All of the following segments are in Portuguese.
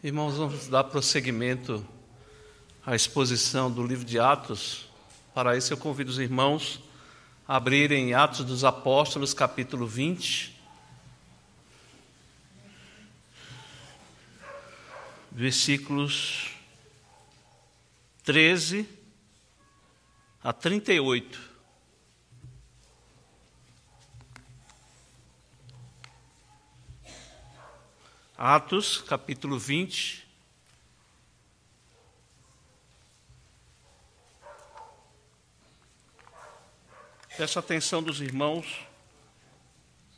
Irmãos, vamos dar prosseguimento à exposição do livro de Atos. Para isso, eu convido os irmãos a abrirem Atos dos Apóstolos, capítulo 20. Versículos 13 a 38. Atos, capítulo 20. Peço atenção dos irmãos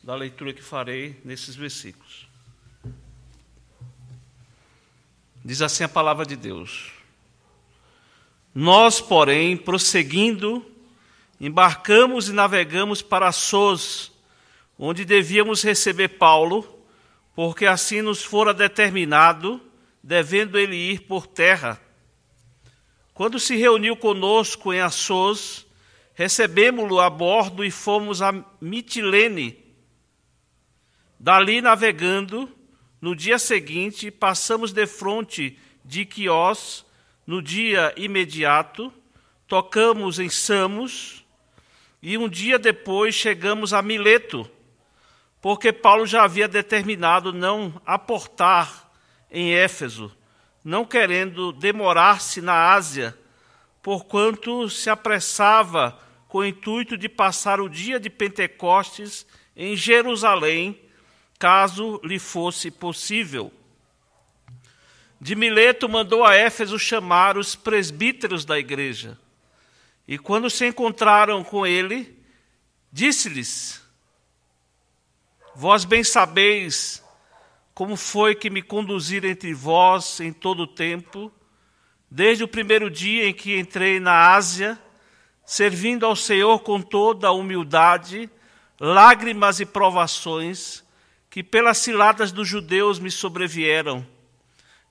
da leitura que farei nesses versículos. Diz assim a palavra de Deus: Nós, porém, prosseguindo, embarcamos e navegamos para Sos, onde devíamos receber Paulo porque assim nos fora determinado, devendo ele ir por terra. Quando se reuniu conosco em Assos, recebemos-lo a bordo e fomos a Mitilene. Dali, navegando, no dia seguinte, passamos de frente de Quios, no dia imediato, tocamos em Samos, e um dia depois chegamos a Mileto porque Paulo já havia determinado não aportar em Éfeso, não querendo demorar-se na Ásia, porquanto se apressava com o intuito de passar o dia de Pentecostes em Jerusalém, caso lhe fosse possível. De Mileto mandou a Éfeso chamar os presbíteros da igreja. E quando se encontraram com ele, disse-lhes: Vós bem sabeis como foi que me conduzir entre vós em todo o tempo, desde o primeiro dia em que entrei na Ásia, servindo ao Senhor com toda a humildade, lágrimas e provações que pelas ciladas dos judeus me sobrevieram,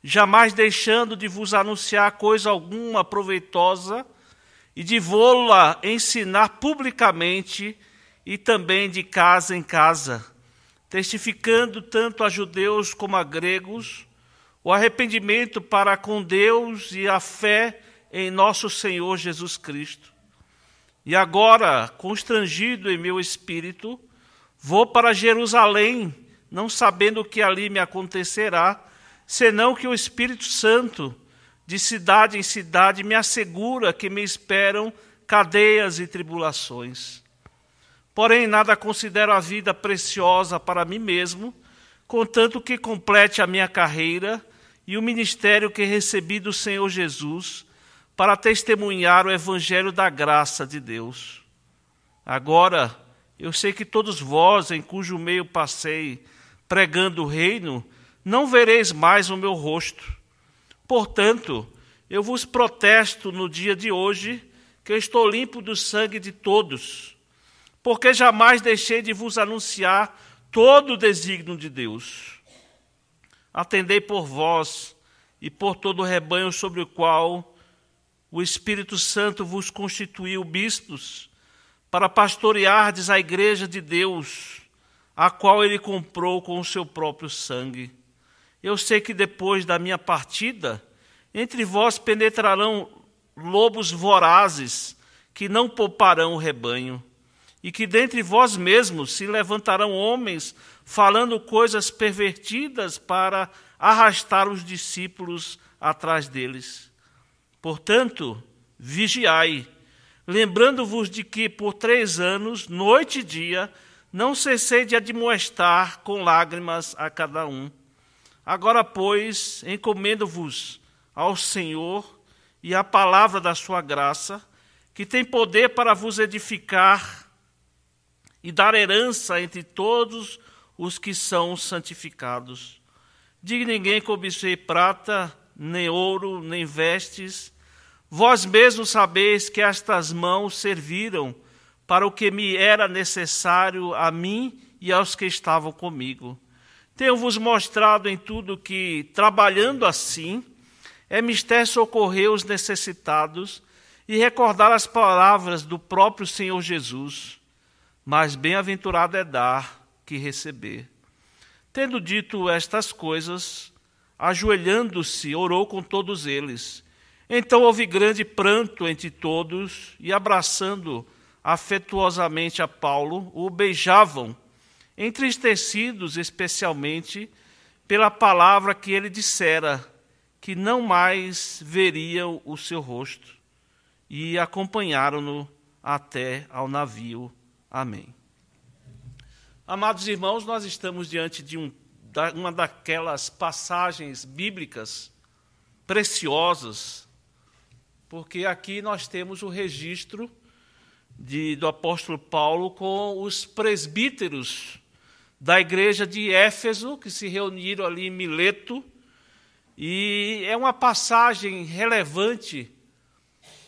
jamais deixando de vos anunciar coisa alguma proveitosa e de vô-la ensinar publicamente e também de casa em casa testificando tanto a judeus como a gregos o arrependimento para com Deus e a fé em nosso Senhor Jesus Cristo. E agora, constrangido em meu espírito, vou para Jerusalém, não sabendo o que ali me acontecerá, senão que o Espírito Santo, de cidade em cidade, me assegura que me esperam cadeias e tribulações. Porém, nada considero a vida preciosa para mim mesmo, contanto que complete a minha carreira e o ministério que recebi do Senhor Jesus para testemunhar o evangelho da graça de Deus. Agora, eu sei que todos vós, em cujo meio passei pregando o reino, não vereis mais o meu rosto. Portanto, eu vos protesto no dia de hoje que estou limpo do sangue de todos porque jamais deixei de vos anunciar todo o desígnio de Deus. Atendei por vós e por todo o rebanho sobre o qual o Espírito Santo vos constituiu bispos, para pastoreardes a igreja de Deus, a qual ele comprou com o seu próprio sangue. Eu sei que depois da minha partida, entre vós penetrarão lobos vorazes, que não pouparão o rebanho e que dentre vós mesmos se levantarão homens falando coisas pervertidas para arrastar os discípulos atrás deles. Portanto, vigiai, lembrando-vos de que por três anos, noite e dia, não cessei de admoestar com lágrimas a cada um. Agora, pois, encomendo-vos ao Senhor e à palavra da sua graça, que tem poder para vos edificar e dar herança entre todos os que são santificados. Diga ninguém que cobicei prata, nem ouro, nem vestes. Vós mesmos sabeis que estas mãos serviram para o que me era necessário a mim e aos que estavam comigo. Tenho-vos mostrado em tudo que, trabalhando assim, é mister socorrer os necessitados e recordar as palavras do próprio Senhor Jesus mas bem-aventurado é dar que receber. Tendo dito estas coisas, ajoelhando-se, orou com todos eles. Então houve grande pranto entre todos, e abraçando afetuosamente a Paulo, o beijavam, entristecidos especialmente pela palavra que ele dissera, que não mais veriam o seu rosto, e acompanharam-no até ao navio Amém. Amados irmãos, nós estamos diante de um, da, uma daquelas passagens bíblicas preciosas, porque aqui nós temos o registro de, do apóstolo Paulo com os presbíteros da igreja de Éfeso, que se reuniram ali em Mileto, e é uma passagem relevante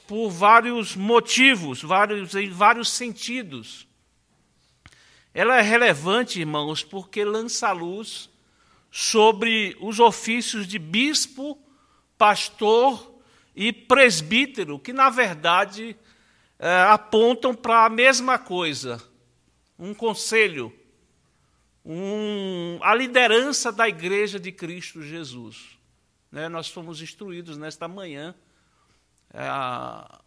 por vários motivos, vários, em vários sentidos. Ela é relevante, irmãos, porque lança luz sobre os ofícios de bispo, pastor e presbítero, que na verdade eh, apontam para a mesma coisa: um conselho, um, a liderança da Igreja de Cristo Jesus. Né? Nós fomos instruídos nesta manhã eh, a,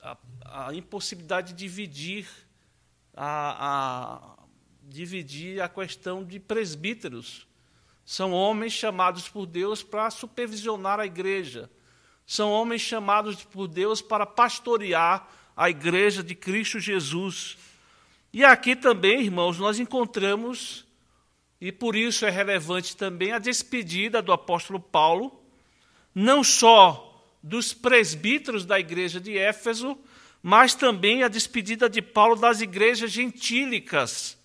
a, a impossibilidade de dividir a, a dividir a questão de presbíteros. São homens chamados por Deus para supervisionar a igreja. São homens chamados por Deus para pastorear a igreja de Cristo Jesus. E aqui também, irmãos, nós encontramos, e por isso é relevante também, a despedida do apóstolo Paulo, não só dos presbíteros da igreja de Éfeso, mas também a despedida de Paulo das igrejas gentílicas,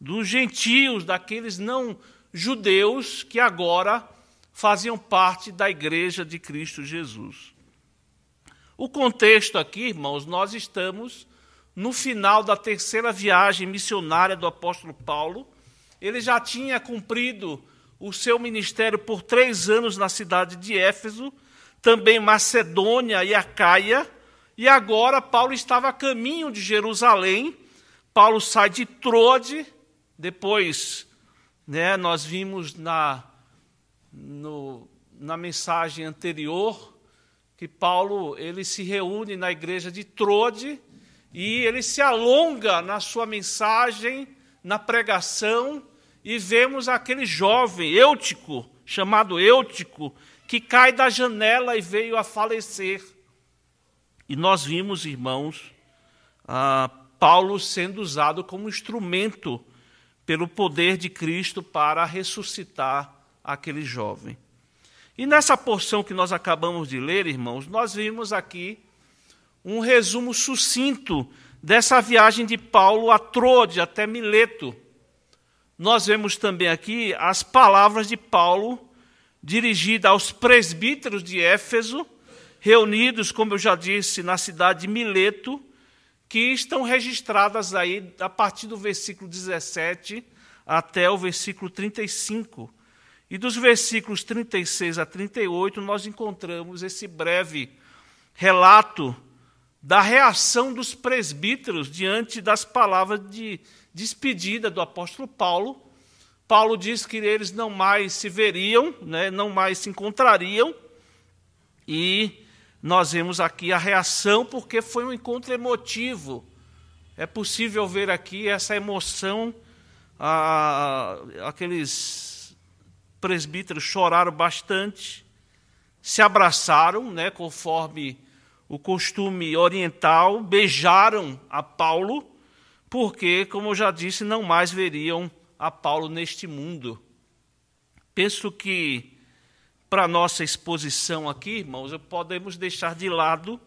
dos gentios, daqueles não judeus que agora faziam parte da igreja de Cristo Jesus. O contexto aqui, irmãos, nós estamos no final da terceira viagem missionária do apóstolo Paulo. Ele já tinha cumprido o seu ministério por três anos na cidade de Éfeso, também Macedônia e Acaia, e agora Paulo estava a caminho de Jerusalém. Paulo sai de Trode, depois, né, nós vimos na no, na mensagem anterior que Paulo ele se reúne na igreja de Trode e ele se alonga na sua mensagem, na pregação, e vemos aquele jovem Eutico, chamado Eutico, que cai da janela e veio a falecer. E nós vimos, irmãos, Paulo sendo usado como instrumento pelo poder de Cristo para ressuscitar aquele jovem. E nessa porção que nós acabamos de ler, irmãos, nós vimos aqui um resumo sucinto dessa viagem de Paulo a Trode, até Mileto. Nós vemos também aqui as palavras de Paulo dirigida aos presbíteros de Éfeso reunidos, como eu já disse, na cidade de Mileto, que estão registradas aí a partir do versículo 17 até o versículo 35. E dos versículos 36 a 38, nós encontramos esse breve relato da reação dos presbíteros diante das palavras de despedida do apóstolo Paulo. Paulo diz que eles não mais se veriam, né, não mais se encontrariam, e nós vemos aqui a reação, porque foi um encontro emotivo. É possível ver aqui essa emoção, a, aqueles presbíteros choraram bastante, se abraçaram, né, conforme o costume oriental, beijaram a Paulo, porque, como eu já disse, não mais veriam a Paulo neste mundo. Penso que para nossa exposição aqui, irmãos, podemos deixar de lado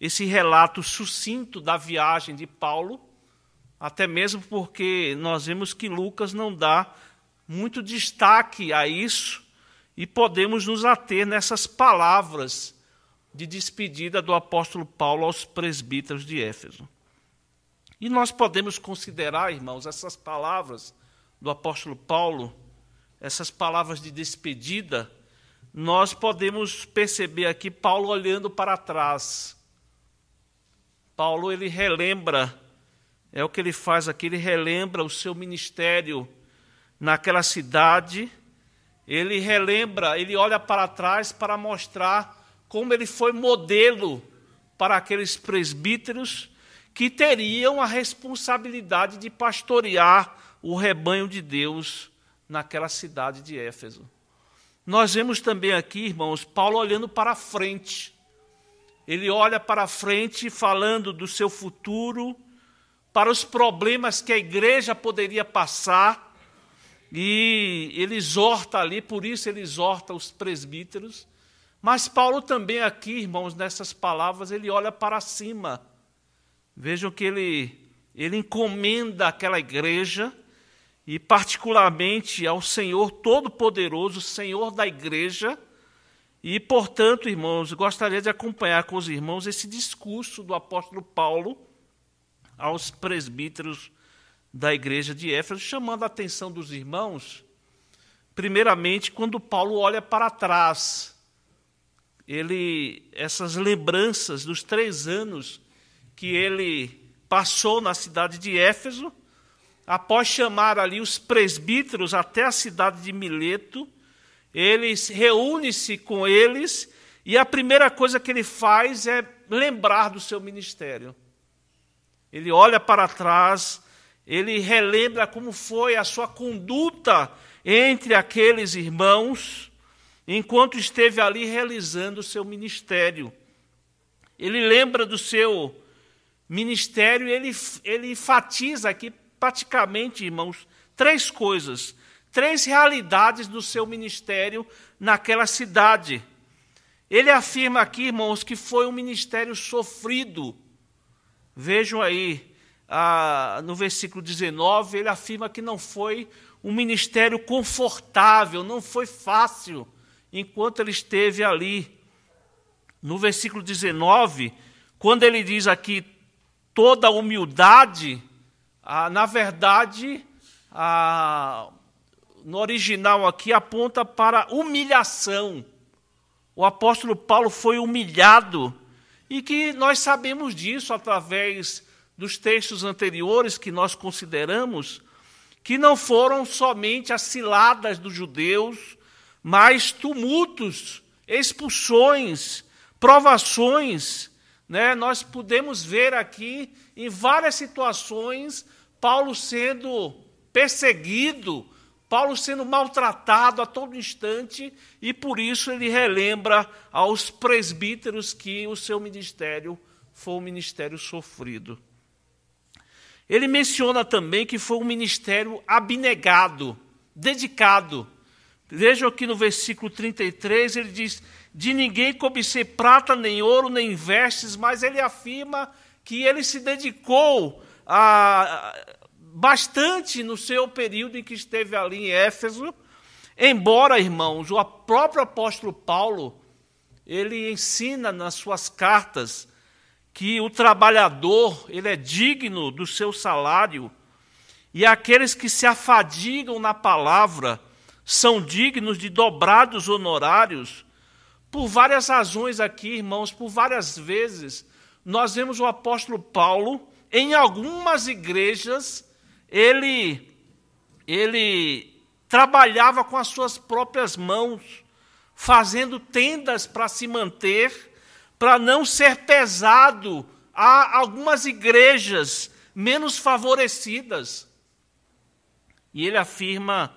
esse relato sucinto da viagem de Paulo, até mesmo porque nós vemos que Lucas não dá muito destaque a isso e podemos nos ater nessas palavras de despedida do apóstolo Paulo aos presbíteros de Éfeso. E nós podemos considerar, irmãos, essas palavras do apóstolo Paulo, essas palavras de despedida, nós podemos perceber aqui Paulo olhando para trás. Paulo ele relembra, é o que ele faz aqui, ele relembra o seu ministério naquela cidade. Ele relembra, ele olha para trás para mostrar como ele foi modelo para aqueles presbíteros que teriam a responsabilidade de pastorear o rebanho de Deus naquela cidade de Éfeso. Nós vemos também aqui, irmãos, Paulo olhando para frente. Ele olha para frente falando do seu futuro, para os problemas que a igreja poderia passar, e ele exorta ali, por isso ele exorta os presbíteros. Mas Paulo também aqui, irmãos, nessas palavras, ele olha para cima. Vejam que ele, ele encomenda aquela igreja e particularmente ao Senhor Todo-Poderoso, Senhor da Igreja. E, portanto, irmãos, gostaria de acompanhar com os irmãos esse discurso do apóstolo Paulo aos presbíteros da igreja de Éfeso, chamando a atenção dos irmãos, primeiramente quando Paulo olha para trás. Ele essas lembranças dos três anos que ele passou na cidade de Éfeso, após chamar ali os presbíteros até a cidade de Mileto, ele reúne-se com eles e a primeira coisa que ele faz é lembrar do seu ministério. Ele olha para trás, ele relembra como foi a sua conduta entre aqueles irmãos enquanto esteve ali realizando o seu ministério. Ele lembra do seu ministério, ele, ele enfatiza aqui praticamente, irmãos, três coisas, três realidades do seu ministério naquela cidade. Ele afirma aqui, irmãos, que foi um ministério sofrido. Vejam aí, ah, no versículo 19, ele afirma que não foi um ministério confortável, não foi fácil, enquanto ele esteve ali. No versículo 19, quando ele diz aqui toda humildade, ah, na verdade, ah, no original aqui aponta para humilhação. O apóstolo Paulo foi humilhado e que nós sabemos disso através dos textos anteriores que nós consideramos, que não foram somente as ciladas dos judeus, mas tumultos, expulsões, provações. Né? Nós podemos ver aqui em várias situações Paulo sendo perseguido, Paulo sendo maltratado a todo instante, e por isso ele relembra aos presbíteros que o seu ministério foi um ministério sofrido. Ele menciona também que foi um ministério abnegado, dedicado. Vejam aqui no versículo 33, ele diz: De ninguém cobicei prata, nem ouro, nem vestes, mas ele afirma que ele se dedicou ah, bastante no seu período em que esteve ali em Éfeso, embora, irmãos, o próprio apóstolo Paulo, ele ensina nas suas cartas que o trabalhador, ele é digno do seu salário, e aqueles que se afadigam na palavra são dignos de dobrados honorários. Por várias razões aqui, irmãos, por várias vezes, nós vemos o apóstolo Paulo em algumas igrejas, ele, ele trabalhava com as suas próprias mãos, fazendo tendas para se manter, para não ser pesado a algumas igrejas menos favorecidas. E ele afirma,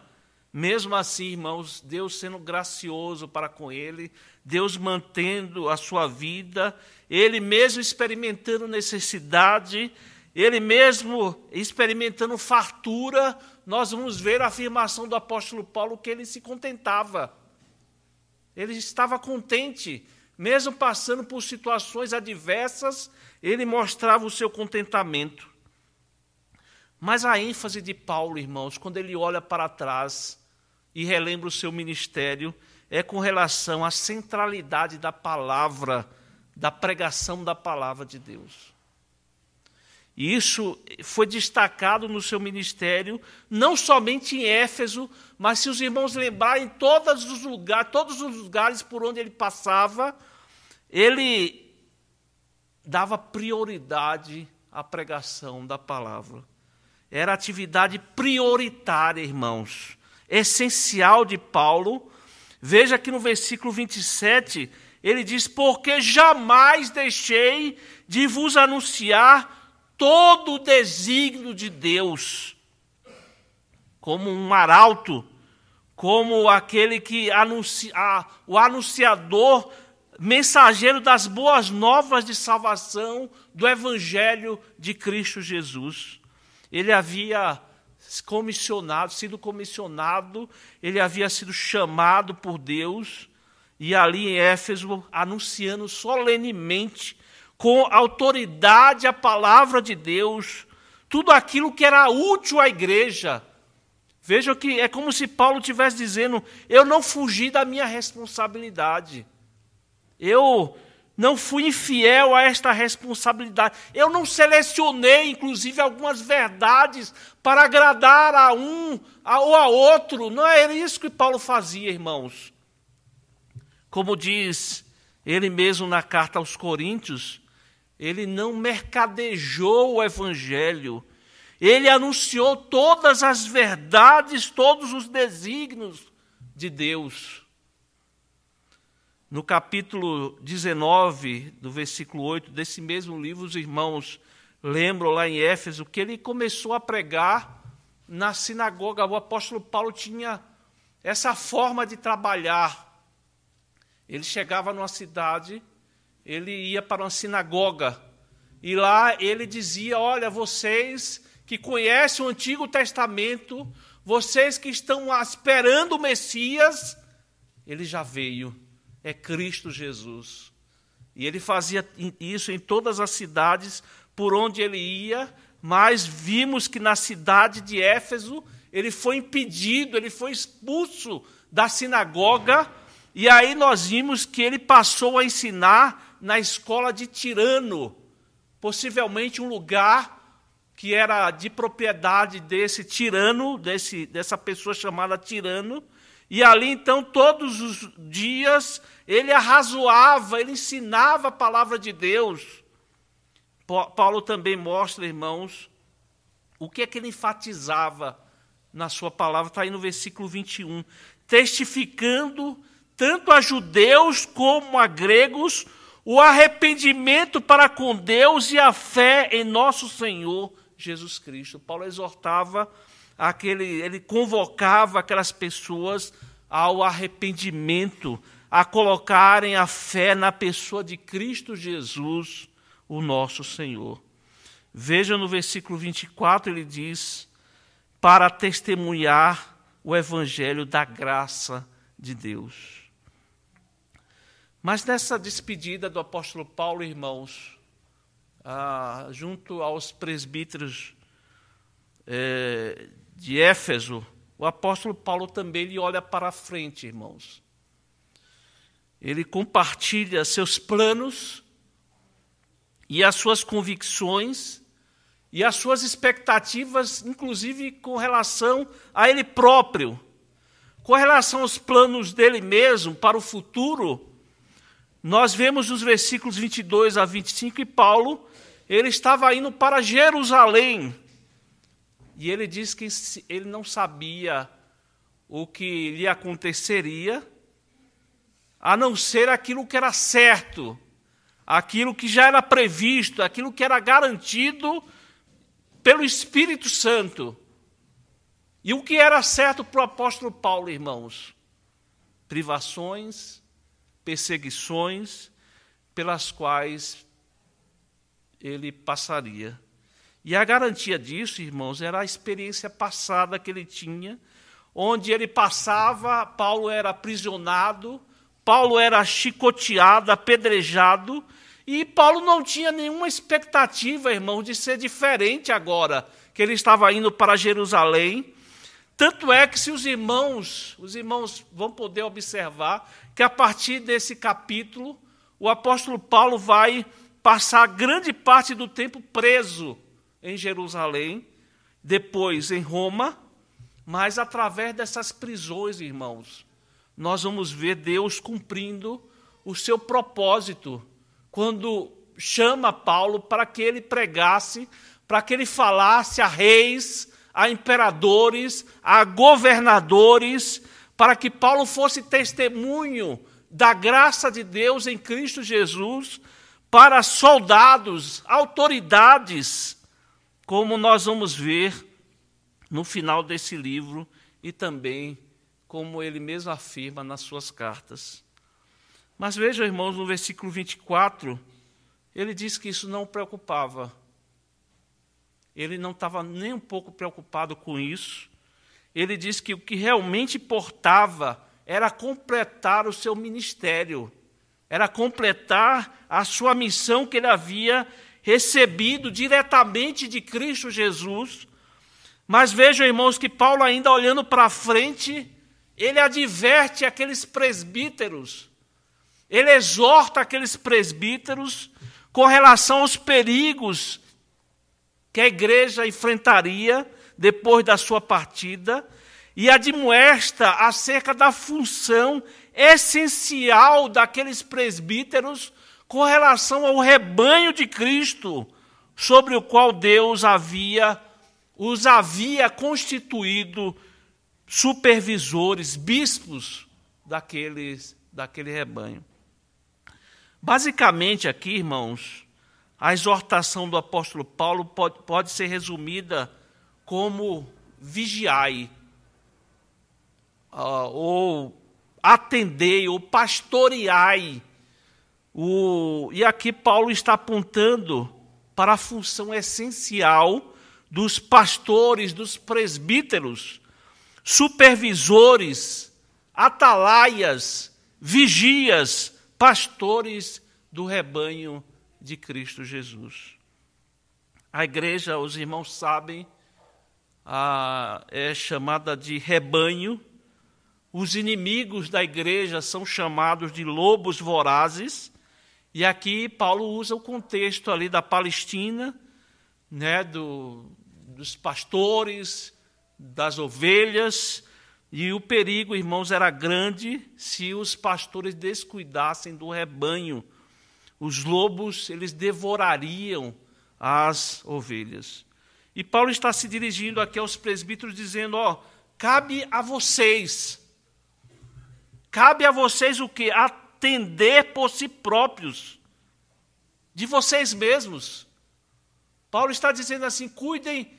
mesmo assim, irmãos, Deus sendo gracioso para com ele, Deus mantendo a sua vida ele mesmo experimentando necessidade, ele mesmo experimentando fartura, nós vamos ver a afirmação do apóstolo Paulo que ele se contentava. Ele estava contente, mesmo passando por situações adversas, ele mostrava o seu contentamento. Mas a ênfase de Paulo, irmãos, quando ele olha para trás e relembra o seu ministério, é com relação à centralidade da palavra da pregação da palavra de Deus. E isso foi destacado no seu ministério, não somente em Éfeso, mas se os irmãos lembrarem, todos os lugares, todos os lugares por onde ele passava, ele dava prioridade à pregação da palavra. Era atividade prioritária, irmãos, essencial de Paulo. Veja que no versículo 27, ele diz: Porque jamais deixei de vos anunciar todo o desígnio de Deus, como um arauto, como aquele que anuncia, o anunciador, mensageiro das boas novas de salvação do Evangelho de Cristo Jesus. Ele havia comissionado, sido comissionado, ele havia sido chamado por Deus e ali em Éfeso, anunciando solenemente, com autoridade, a palavra de Deus, tudo aquilo que era útil à igreja. Vejam que é como se Paulo estivesse dizendo: eu não fugi da minha responsabilidade, eu não fui infiel a esta responsabilidade, eu não selecionei, inclusive, algumas verdades para agradar a um ou a outro. Não era é isso que Paulo fazia, irmãos. Como diz ele mesmo na carta aos Coríntios, ele não mercadejou o evangelho, ele anunciou todas as verdades, todos os desígnios de Deus. No capítulo 19, do versículo 8 desse mesmo livro, os irmãos lembram lá em Éfeso que ele começou a pregar na sinagoga. O apóstolo Paulo tinha essa forma de trabalhar ele chegava numa cidade, ele ia para uma sinagoga, e lá ele dizia: Olha, vocês que conhecem o Antigo Testamento, vocês que estão esperando o Messias, ele já veio, é Cristo Jesus. E ele fazia isso em todas as cidades por onde ele ia, mas vimos que na cidade de Éfeso ele foi impedido, ele foi expulso da sinagoga e aí nós vimos que ele passou a ensinar na escola de Tirano, possivelmente um lugar que era de propriedade desse tirano, desse, dessa pessoa chamada tirano, e ali então todos os dias ele arrazoava, ele ensinava a palavra de Deus. Paulo também mostra, irmãos, o que é que ele enfatizava na sua palavra, está aí no versículo 21, testificando tanto a judeus como a gregos, o arrependimento para com Deus e a fé em nosso Senhor Jesus Cristo. Paulo exortava aquele, ele convocava aquelas pessoas ao arrependimento, a colocarem a fé na pessoa de Cristo Jesus, o nosso Senhor. Veja no versículo 24, ele diz: para testemunhar o evangelho da graça de Deus. Mas nessa despedida do apóstolo Paulo, irmãos, ah, junto aos presbíteros eh, de Éfeso, o apóstolo Paulo também ele olha para frente, irmãos. Ele compartilha seus planos e as suas convicções e as suas expectativas, inclusive com relação a ele próprio, com relação aos planos dele mesmo para o futuro nós vemos os versículos 22 a 25 e Paulo, ele estava indo para Jerusalém. E ele diz que ele não sabia o que lhe aconteceria, a não ser aquilo que era certo, aquilo que já era previsto, aquilo que era garantido pelo Espírito Santo. E o que era certo para o apóstolo Paulo, irmãos? Privações, perseguições pelas quais ele passaria. E a garantia disso, irmãos, era a experiência passada que ele tinha, onde ele passava, Paulo era aprisionado, Paulo era chicoteado, apedrejado, e Paulo não tinha nenhuma expectativa, irmãos, de ser diferente agora, que ele estava indo para Jerusalém tanto é que se os irmãos, os irmãos vão poder observar que a partir desse capítulo o apóstolo Paulo vai passar grande parte do tempo preso em Jerusalém, depois em Roma, mas através dessas prisões, irmãos, nós vamos ver Deus cumprindo o seu propósito quando chama Paulo para que ele pregasse, para que ele falasse a reis, a imperadores, a governadores, para que Paulo fosse testemunho da graça de Deus em Cristo Jesus para soldados, autoridades, como nós vamos ver no final desse livro e também como ele mesmo afirma nas suas cartas. Mas vejam, irmãos, no versículo 24, ele diz que isso não preocupava ele não estava nem um pouco preocupado com isso. Ele disse que o que realmente importava era completar o seu ministério, era completar a sua missão que ele havia recebido diretamente de Cristo Jesus. Mas vejam, irmãos, que Paulo, ainda olhando para frente, ele adverte aqueles presbíteros, ele exorta aqueles presbíteros com relação aos perigos que a igreja enfrentaria depois da sua partida e admoesta acerca da função essencial daqueles presbíteros com relação ao rebanho de Cristo, sobre o qual Deus havia os havia constituído supervisores, bispos daqueles daquele rebanho. Basicamente aqui, irmãos, a exortação do apóstolo Paulo pode, pode ser resumida como vigiai, uh, ou atendei, ou pastoreai. O, e aqui Paulo está apontando para a função essencial dos pastores, dos presbíteros, supervisores, atalaias, vigias, pastores do rebanho de Cristo Jesus. A igreja, os irmãos sabem, é chamada de rebanho. Os inimigos da igreja são chamados de lobos vorazes. E aqui Paulo usa o contexto ali da Palestina, né, do, dos pastores, das ovelhas, e o perigo, irmãos, era grande se os pastores descuidassem do rebanho os lobos eles devorariam as ovelhas. E Paulo está se dirigindo aqui aos presbíteros dizendo: ó, cabe a vocês. Cabe a vocês o que? Atender por si próprios, de vocês mesmos. Paulo está dizendo assim: cuidem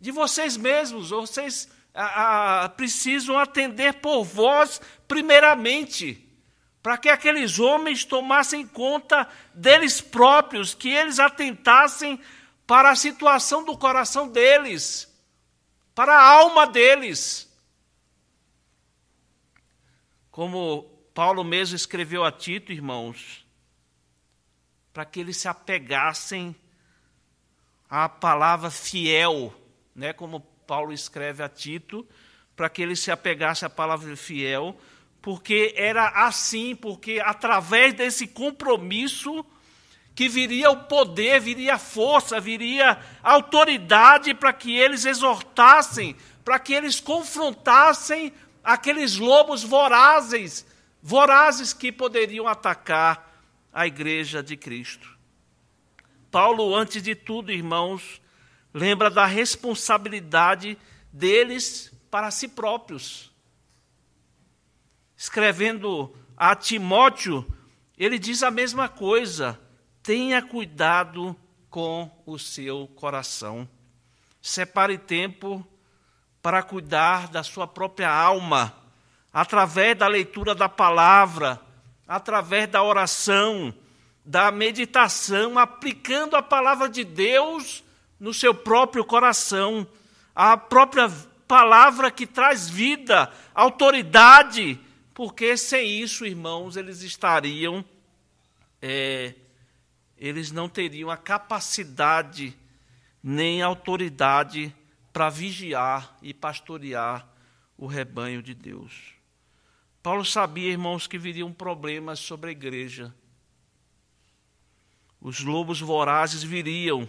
de vocês mesmos, vocês a, a, precisam atender por vós primeiramente para que aqueles homens tomassem conta deles próprios, que eles atentassem para a situação do coração deles, para a alma deles. Como Paulo mesmo escreveu a Tito, irmãos, para que eles se apegassem à palavra fiel, né, como Paulo escreve a Tito, para que ele se apegasse à palavra fiel, porque era assim, porque através desse compromisso que viria o poder, viria a força, viria autoridade para que eles exortassem, para que eles confrontassem aqueles lobos vorazes, vorazes que poderiam atacar a igreja de Cristo. Paulo, antes de tudo, irmãos, lembra da responsabilidade deles para si próprios escrevendo a Timóteo, ele diz a mesma coisa: tenha cuidado com o seu coração. Separe tempo para cuidar da sua própria alma, através da leitura da palavra, através da oração, da meditação, aplicando a palavra de Deus no seu próprio coração, a própria palavra que traz vida, autoridade, porque sem isso, irmãos, eles estariam. É, eles não teriam a capacidade nem autoridade para vigiar e pastorear o rebanho de Deus. Paulo sabia, irmãos, que viriam problemas sobre a igreja. Os lobos vorazes viriam.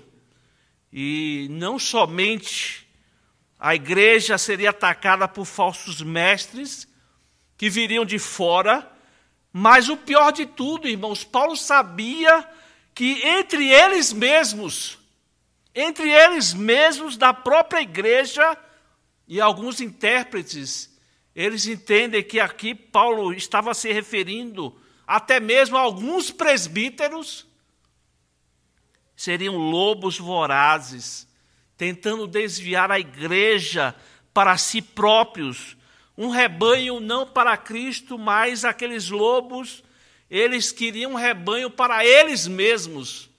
E não somente a igreja seria atacada por falsos mestres que viriam de fora, mas o pior de tudo, irmãos, Paulo sabia que entre eles mesmos, entre eles mesmos da própria igreja e alguns intérpretes, eles entendem que aqui Paulo estava se referindo até mesmo a alguns presbíteros seriam lobos vorazes, tentando desviar a igreja para si próprios um rebanho não para Cristo, mas aqueles lobos, eles queriam um rebanho para eles mesmos.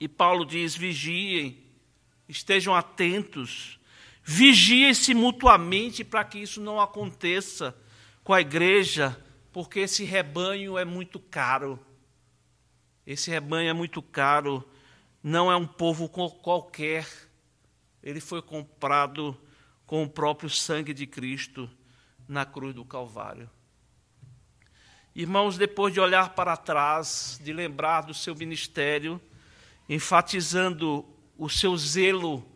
E Paulo diz: vigiem, estejam atentos, vigiem-se mutuamente para que isso não aconteça com a igreja, porque esse rebanho é muito caro. Esse rebanho é muito caro, não é um povo qualquer, ele foi comprado com o próprio sangue de Cristo na cruz do Calvário. Irmãos, depois de olhar para trás, de lembrar do seu ministério, enfatizando o seu zelo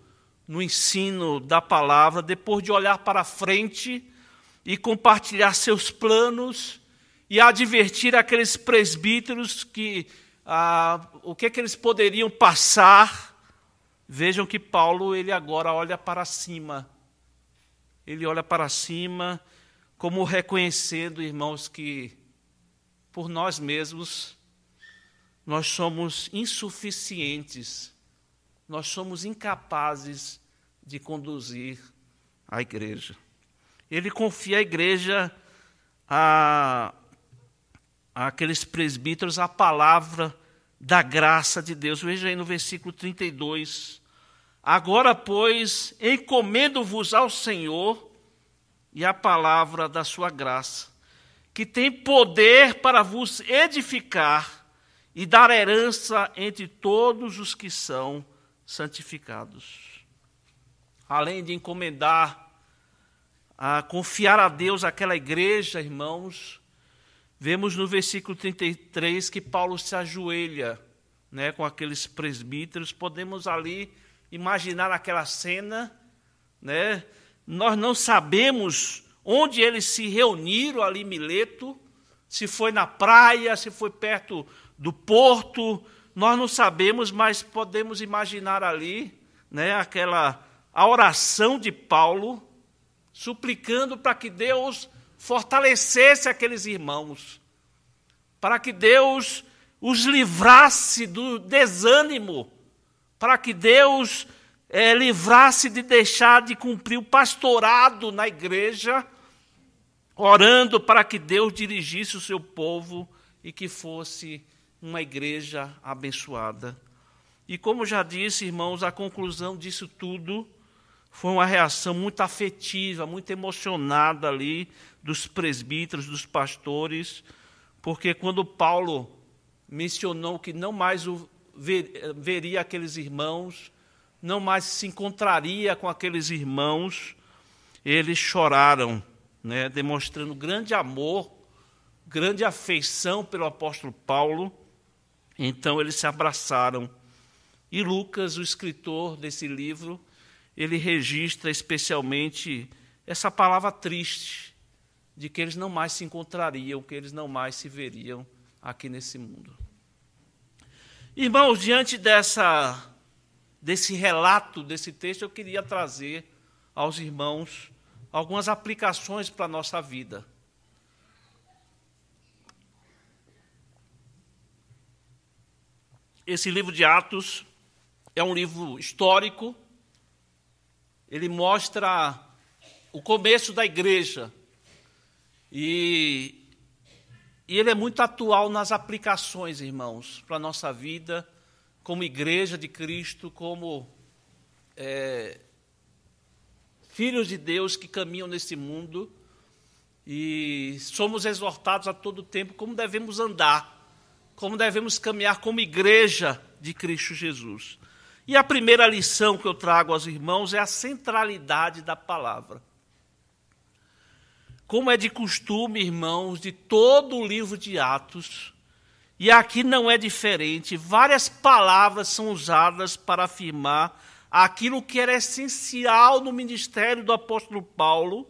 no ensino da palavra, depois de olhar para frente e compartilhar seus planos e advertir aqueles presbíteros que ah, o que, é que eles poderiam passar. Vejam que Paulo ele agora olha para cima ele olha para cima, como reconhecendo, irmãos, que por nós mesmos nós somos insuficientes, nós somos incapazes de conduzir a igreja. Ele confia à igreja, a, a aqueles presbíteros, a palavra da graça de Deus. Veja aí no versículo 32. Agora, pois, encomendo-vos ao Senhor e à palavra da sua graça, que tem poder para vos edificar e dar herança entre todos os que são santificados. Além de encomendar, a confiar a Deus aquela igreja, irmãos, vemos no versículo 33 que Paulo se ajoelha né, com aqueles presbíteros, podemos ali imaginar aquela cena, né? Nós não sabemos onde eles se reuniram ali em Mileto, se foi na praia, se foi perto do porto, nós não sabemos, mas podemos imaginar ali, né, aquela a oração de Paulo suplicando para que Deus fortalecesse aqueles irmãos, para que Deus os livrasse do desânimo, para que Deus é, livrasse de deixar de cumprir o pastorado na igreja, orando para que Deus dirigisse o seu povo e que fosse uma igreja abençoada. E como já disse, irmãos, a conclusão disso tudo foi uma reação muito afetiva, muito emocionada ali dos presbíteros, dos pastores, porque quando Paulo mencionou que não mais o ver, eh, veria aqueles irmãos, não mais se encontraria com aqueles irmãos. Eles choraram, né, demonstrando grande amor, grande afeição pelo apóstolo Paulo. Então eles se abraçaram. E Lucas, o escritor desse livro, ele registra especialmente essa palavra triste de que eles não mais se encontrariam, que eles não mais se veriam aqui nesse mundo. Irmãos, diante dessa, desse relato, desse texto, eu queria trazer aos irmãos algumas aplicações para a nossa vida. Esse livro de Atos é um livro histórico, ele mostra o começo da igreja. E e ele é muito atual nas aplicações, irmãos, para a nossa vida, como igreja de Cristo, como é, filhos de Deus que caminham nesse mundo. E somos exortados a todo tempo como devemos andar, como devemos caminhar como igreja de Cristo Jesus. E a primeira lição que eu trago aos irmãos é a centralidade da palavra como é de costume, irmãos, de todo o livro de Atos, e aqui não é diferente, várias palavras são usadas para afirmar aquilo que era essencial no ministério do apóstolo Paulo,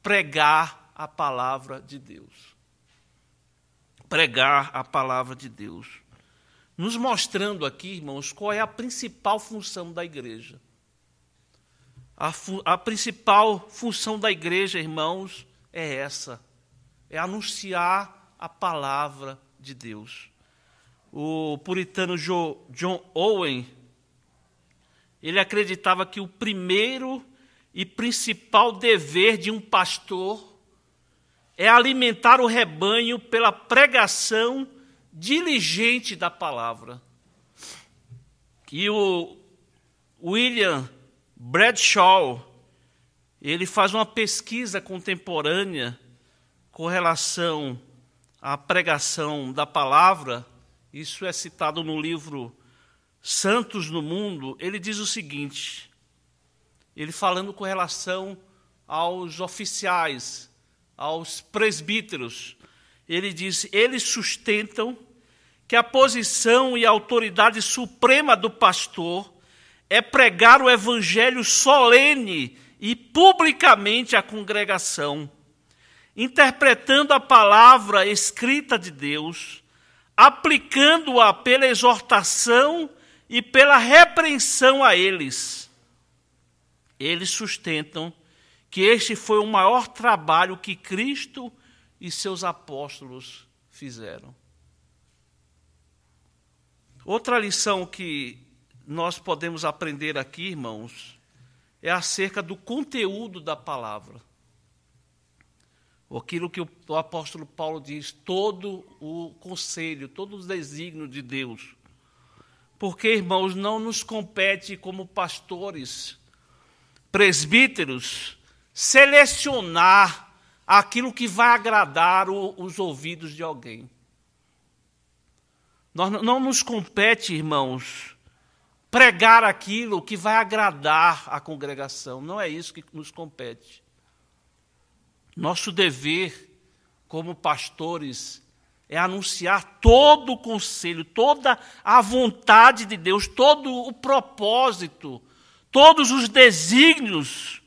pregar a palavra de Deus. Pregar a palavra de Deus. Nos mostrando aqui, irmãos, qual é a principal função da igreja. A, fu a principal função da igreja, irmãos, é essa: é anunciar a palavra de Deus. O puritano John Owen ele acreditava que o primeiro e principal dever de um pastor é alimentar o rebanho pela pregação diligente da palavra. E o William Bradshaw, ele faz uma pesquisa contemporânea com relação à pregação da palavra, isso é citado no livro Santos no Mundo. Ele diz o seguinte: ele falando com relação aos oficiais, aos presbíteros, ele diz: eles sustentam que a posição e a autoridade suprema do pastor é pregar o evangelho solene e publicamente a congregação, interpretando a palavra escrita de Deus, aplicando-a pela exortação e pela repreensão a eles. Eles sustentam que este foi o maior trabalho que Cristo e seus apóstolos fizeram. Outra lição que nós podemos aprender aqui, irmãos, é acerca do conteúdo da palavra. Aquilo que o apóstolo Paulo diz, todo o conselho, todo o desígnio de Deus. Porque, irmãos, não nos compete como pastores, presbíteros, selecionar aquilo que vai agradar o, os ouvidos de alguém. Nós, não nos compete, irmãos, pregar aquilo que vai agradar a congregação. Não é isso que nos compete. Nosso dever como pastores é anunciar todo o conselho, toda a vontade de Deus, todo o propósito, todos os desígnios.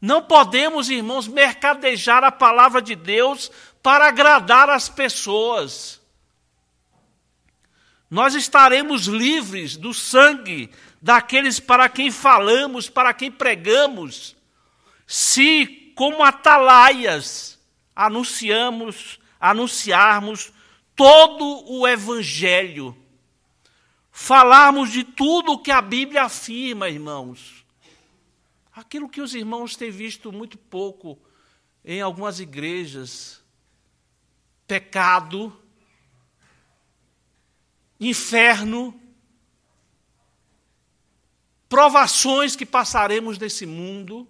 Não podemos, irmãos, mercadejar a palavra de Deus para agradar as pessoas nós estaremos livres do sangue daqueles para quem falamos, para quem pregamos, se, como atalaias, anunciamos, anunciarmos todo o evangelho, falarmos de tudo o que a Bíblia afirma, irmãos. Aquilo que os irmãos têm visto muito pouco em algumas igrejas, pecado, inferno, provações que passaremos nesse mundo,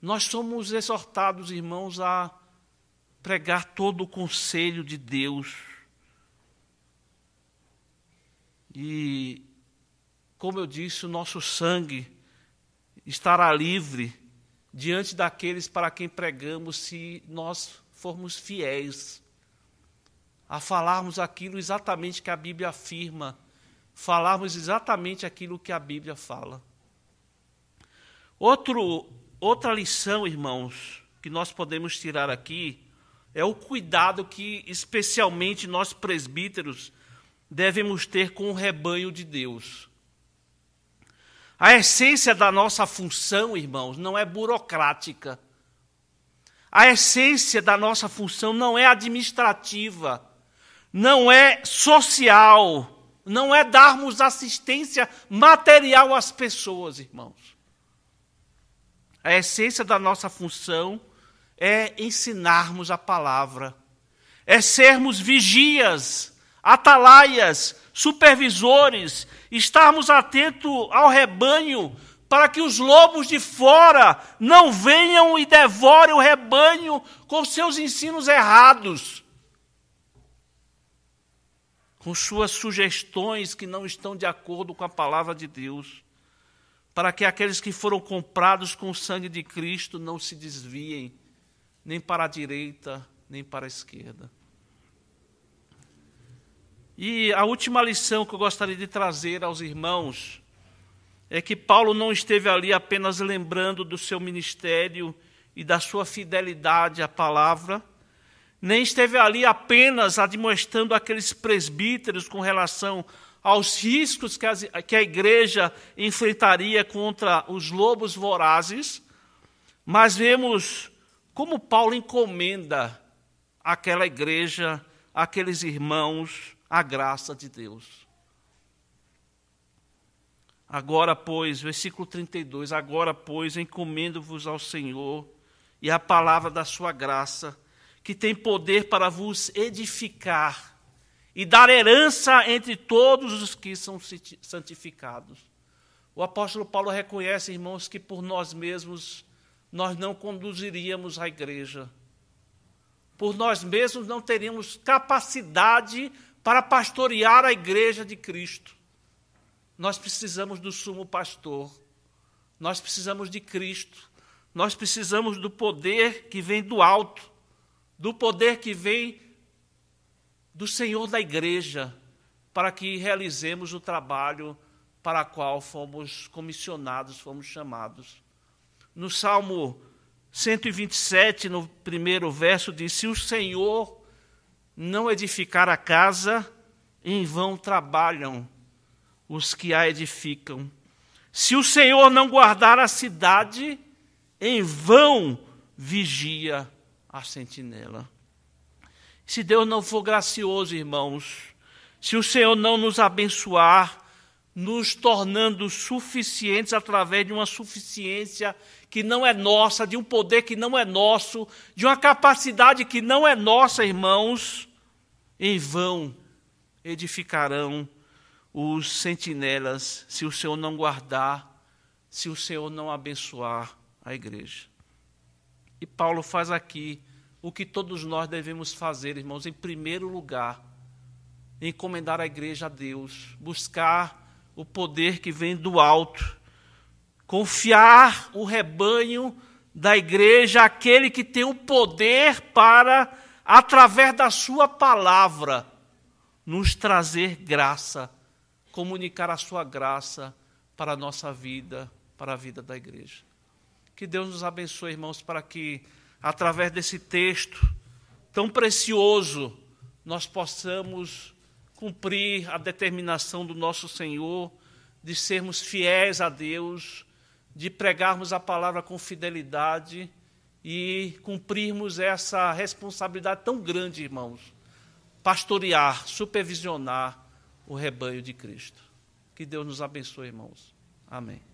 nós somos exortados, irmãos, a pregar todo o conselho de Deus. E, como eu disse, o nosso sangue estará livre diante daqueles para quem pregamos se nós formos fiéis a falarmos aquilo exatamente que a Bíblia afirma, falarmos exatamente aquilo que a Bíblia fala. Outro, outra lição, irmãos, que nós podemos tirar aqui é o cuidado que, especialmente, nós presbíteros devemos ter com o rebanho de Deus. A essência da nossa função, irmãos, não é burocrática. A essência da nossa função não é administrativa não é social, não é darmos assistência material às pessoas, irmãos. A essência da nossa função é ensinarmos a palavra, é sermos vigias, atalaias, supervisores, estarmos atentos ao rebanho para que os lobos de fora não venham e devorem o rebanho com seus ensinos errados com suas sugestões que não estão de acordo com a palavra de Deus, para que aqueles que foram comprados com o sangue de Cristo não se desviem, nem para a direita, nem para a esquerda. E a última lição que eu gostaria de trazer aos irmãos é que Paulo não esteve ali apenas lembrando do seu ministério e da sua fidelidade à palavra nem esteve ali apenas admoestando aqueles presbíteros com relação aos riscos que, as, que a igreja enfrentaria contra os lobos vorazes, mas vemos como Paulo encomenda àquela igreja, àqueles irmãos, a graça de Deus. Agora, pois, versículo 32, agora, pois, encomendo-vos ao Senhor e à palavra da sua graça que tem poder para vos edificar e dar herança entre todos os que são santificados. O apóstolo Paulo reconhece, irmãos, que por nós mesmos nós não conduziríamos a igreja. Por nós mesmos não teríamos capacidade para pastorear a igreja de Cristo. Nós precisamos do sumo pastor. Nós precisamos de Cristo. Nós precisamos do poder que vem do alto do poder que vem do Senhor da igreja, para que realizemos o trabalho para o qual fomos comissionados, fomos chamados. No Salmo 127, no primeiro verso, diz: Se o Senhor não edificar a casa, em vão trabalham os que a edificam. Se o Senhor não guardar a cidade, em vão vigia a sentinela. Se Deus não for gracioso, irmãos, se o Senhor não nos abençoar, nos tornando suficientes através de uma suficiência que não é nossa, de um poder que não é nosso, de uma capacidade que não é nossa, irmãos, em vão edificarão os sentinelas se o Senhor não guardar, se o Senhor não abençoar a igreja. E Paulo faz aqui o que todos nós devemos fazer, irmãos, em primeiro lugar, encomendar a igreja a Deus, buscar o poder que vem do alto, confiar o rebanho da igreja àquele que tem o poder para, através da sua palavra, nos trazer graça, comunicar a sua graça para a nossa vida, para a vida da igreja. Que Deus nos abençoe, irmãos, para que através desse texto tão precioso, nós possamos cumprir a determinação do nosso Senhor de sermos fiéis a Deus, de pregarmos a palavra com fidelidade e cumprirmos essa responsabilidade tão grande, irmãos, pastorear, supervisionar o rebanho de Cristo. Que Deus nos abençoe, irmãos. Amém.